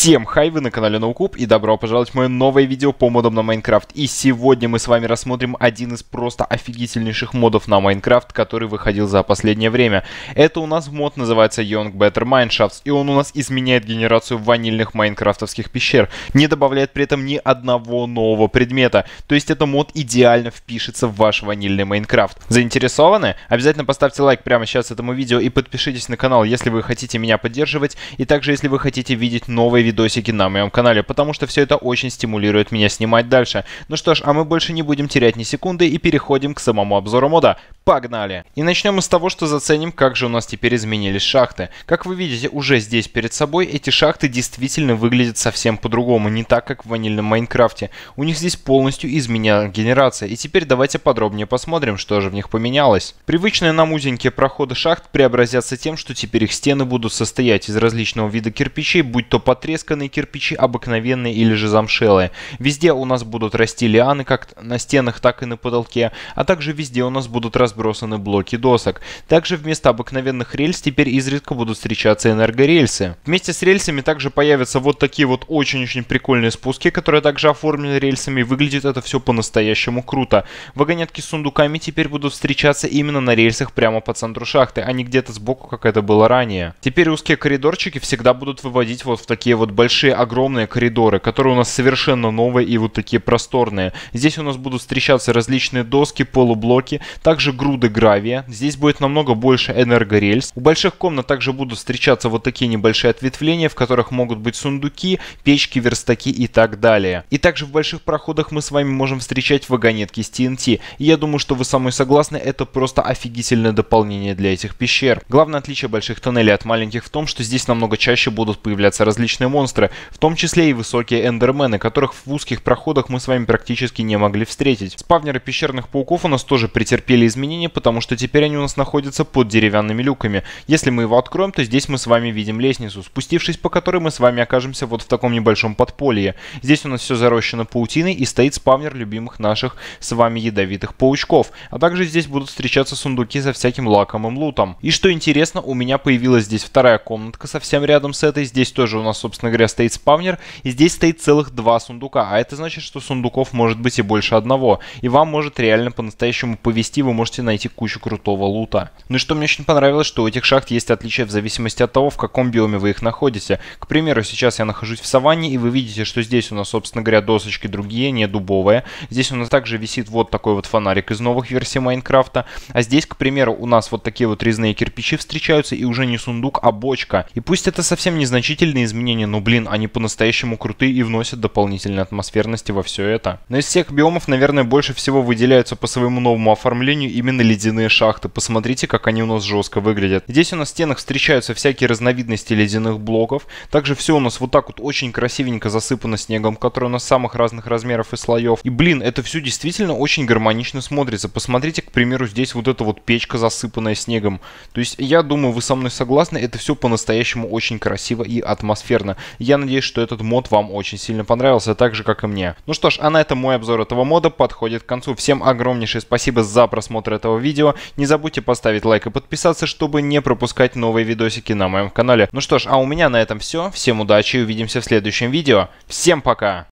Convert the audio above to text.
Всем хай, вы на канале NoCube и добро пожаловать в мое новое видео по модам на Майнкрафт. И сегодня мы с вами рассмотрим один из просто офигительнейших модов на Майнкрафт, который выходил за последнее время. Это у нас мод называется Young Better Mineshafts, и он у нас изменяет генерацию ванильных майнкрафтовских пещер, не добавляет при этом ни одного нового предмета. То есть этот мод идеально впишется в ваш ванильный Майнкрафт. Заинтересованы? Обязательно поставьте лайк прямо сейчас этому видео и подпишитесь на канал, если вы хотите меня поддерживать, и также если вы хотите видеть новые видео видосики на моем канале, потому что все это очень стимулирует меня снимать дальше. Ну что ж, а мы больше не будем терять ни секунды и переходим к самому обзору мода. Погнали! И начнем мы с того, что заценим, как же у нас теперь изменились шахты. Как вы видите, уже здесь перед собой эти шахты действительно выглядят совсем по-другому, не так, как в ванильном Майнкрафте. У них здесь полностью изменена генерация, и теперь давайте подробнее посмотрим, что же в них поменялось. Привычные нам узенькие проходы шахт преобразятся тем, что теперь их стены будут состоять из различного вида кирпичей, будь то потрес потресканные кирпичи обыкновенные или же замшелые. Везде у нас будут расти лианы как на стенах, так и на потолке, а также везде у нас будут разбросаны блоки досок. Также вместо обыкновенных рельс теперь изредка будут встречаться энергорельсы. Вместе с рельсами также появятся вот такие вот очень-очень прикольные спуски, которые также оформлены рельсами, выглядит это все по-настоящему круто. Вагонетки с сундуками теперь будут встречаться именно на рельсах прямо по центру шахты, а не где-то сбоку, как это было ранее. Теперь узкие коридорчики всегда будут выводить вот в такие вот вот большие огромные коридоры, которые у нас совершенно новые и вот такие просторные. Здесь у нас будут встречаться различные доски, полублоки, также груды гравия. Здесь будет намного больше энергорельс. У больших комнат также будут встречаться вот такие небольшие ответвления, в которых могут быть сундуки, печки, верстаки и так далее. И также в больших проходах мы с вами можем встречать вагонетки с ТНТ. И я думаю, что вы со мной согласны, это просто офигительное дополнение для этих пещер. Главное отличие больших тоннелей от маленьких в том, что здесь намного чаще будут появляться различные монстры монстры, в том числе и высокие эндермены, которых в узких проходах мы с вами практически не могли встретить. Спавнеры пещерных пауков у нас тоже претерпели изменения, потому что теперь они у нас находятся под деревянными люками. Если мы его откроем, то здесь мы с вами видим лестницу, спустившись по которой мы с вами окажемся вот в таком небольшом подполье. Здесь у нас все зарощено паутиной и стоит спавнер любимых наших с вами ядовитых паучков. А также здесь будут встречаться сундуки со всяким лакомым лутом. И что интересно, у меня появилась здесь вторая комнатка совсем рядом с этой. Здесь тоже у нас, собственно собственно говоря, стоит спавнер, и здесь стоит целых два сундука, а это значит, что сундуков может быть и больше одного, и вам может реально по-настоящему повести, вы можете найти кучу крутого лута. Ну и что мне очень понравилось, что у этих шахт есть отличия в зависимости от того, в каком биоме вы их находите. К примеру, сейчас я нахожусь в саванне, и вы видите, что здесь у нас, собственно говоря, досочки другие, не дубовые. Здесь у нас также висит вот такой вот фонарик из новых версий Майнкрафта, а здесь, к примеру, у нас вот такие вот резные кирпичи встречаются, и уже не сундук, а бочка. И пусть это совсем незначительные изменения, но блин, они по-настоящему крутые и вносят дополнительной атмосферности во все это. Но из всех биомов, наверное, больше всего выделяются по своему новому оформлению именно ледяные шахты. Посмотрите, как они у нас жестко выглядят. Здесь у нас в стенах встречаются всякие разновидности ледяных блоков. Также все у нас вот так вот очень красивенько засыпано снегом, который у нас самых разных размеров и слоев. И блин, это все действительно очень гармонично смотрится. Посмотрите, к примеру, здесь вот эта вот печка, засыпанная снегом. То есть, я думаю, вы со мной согласны, это все по-настоящему очень красиво и атмосферно. Я надеюсь, что этот мод вам очень сильно понравился, так же как и мне. Ну что ж, а на этом мой обзор этого мода подходит к концу. Всем огромнейшее спасибо за просмотр этого видео. Не забудьте поставить лайк и подписаться, чтобы не пропускать новые видосики на моем канале. Ну что ж, а у меня на этом все. Всем удачи и увидимся в следующем видео. Всем пока!